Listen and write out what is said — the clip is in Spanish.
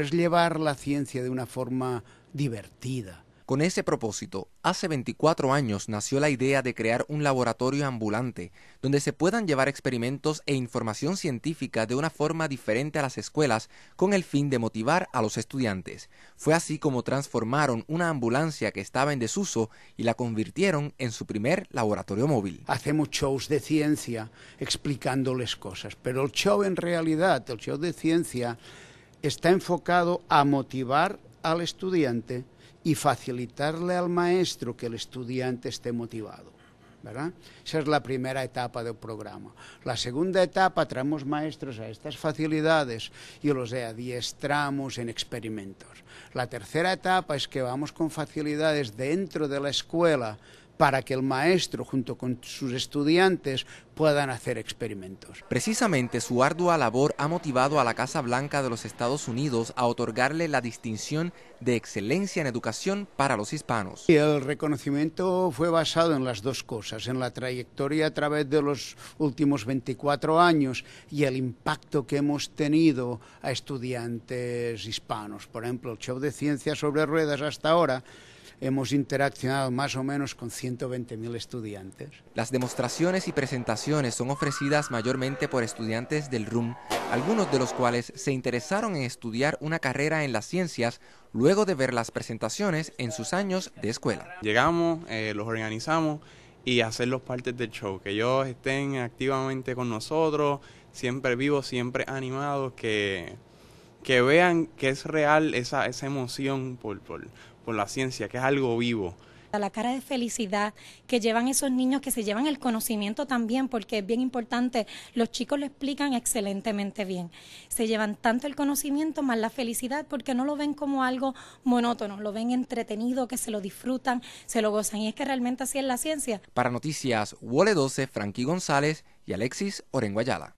es llevar la ciencia de una forma divertida. Con ese propósito, hace 24 años nació la idea de crear un laboratorio ambulante donde se puedan llevar experimentos e información científica de una forma diferente a las escuelas con el fin de motivar a los estudiantes. Fue así como transformaron una ambulancia que estaba en desuso y la convirtieron en su primer laboratorio móvil. Hacemos shows de ciencia explicándoles cosas, pero el show en realidad, el show de ciencia está enfocado a motivar al estudiante y facilitarle al maestro que el estudiante esté motivado. ¿verdad? Esa es la primera etapa del programa. La segunda etapa traemos maestros a estas facilidades y los adiestramos en experimentos. La tercera etapa es que vamos con facilidades dentro de la escuela para que el maestro junto con sus estudiantes puedan hacer experimentos. Precisamente su ardua labor ha motivado a la Casa Blanca de los Estados Unidos a otorgarle la distinción de excelencia en educación para los hispanos. el reconocimiento fue basado en las dos cosas, en la trayectoria a través de los últimos 24 años y el impacto que hemos tenido a estudiantes hispanos. Por ejemplo, el show de ciencias sobre ruedas hasta ahora hemos interaccionado más o menos con 120.000 estudiantes. Las demostraciones y presentaciones son ofrecidas mayormente por estudiantes del RUM, algunos de los cuales se interesaron en estudiar una carrera en las ciencias luego de ver las presentaciones en sus años de escuela. Llegamos, eh, los organizamos y hacerlos parte del show, que ellos estén activamente con nosotros, siempre vivos, siempre animados, que, que vean que es real esa, esa emoción por, por, con la ciencia, que es algo vivo. la cara de felicidad que llevan esos niños, que se llevan el conocimiento también, porque es bien importante, los chicos lo explican excelentemente bien. Se llevan tanto el conocimiento más la felicidad porque no lo ven como algo monótono, lo ven entretenido, que se lo disfrutan, se lo gozan y es que realmente así es la ciencia. Para Noticias Wole 12, Frankie González y Alexis Orenguayala.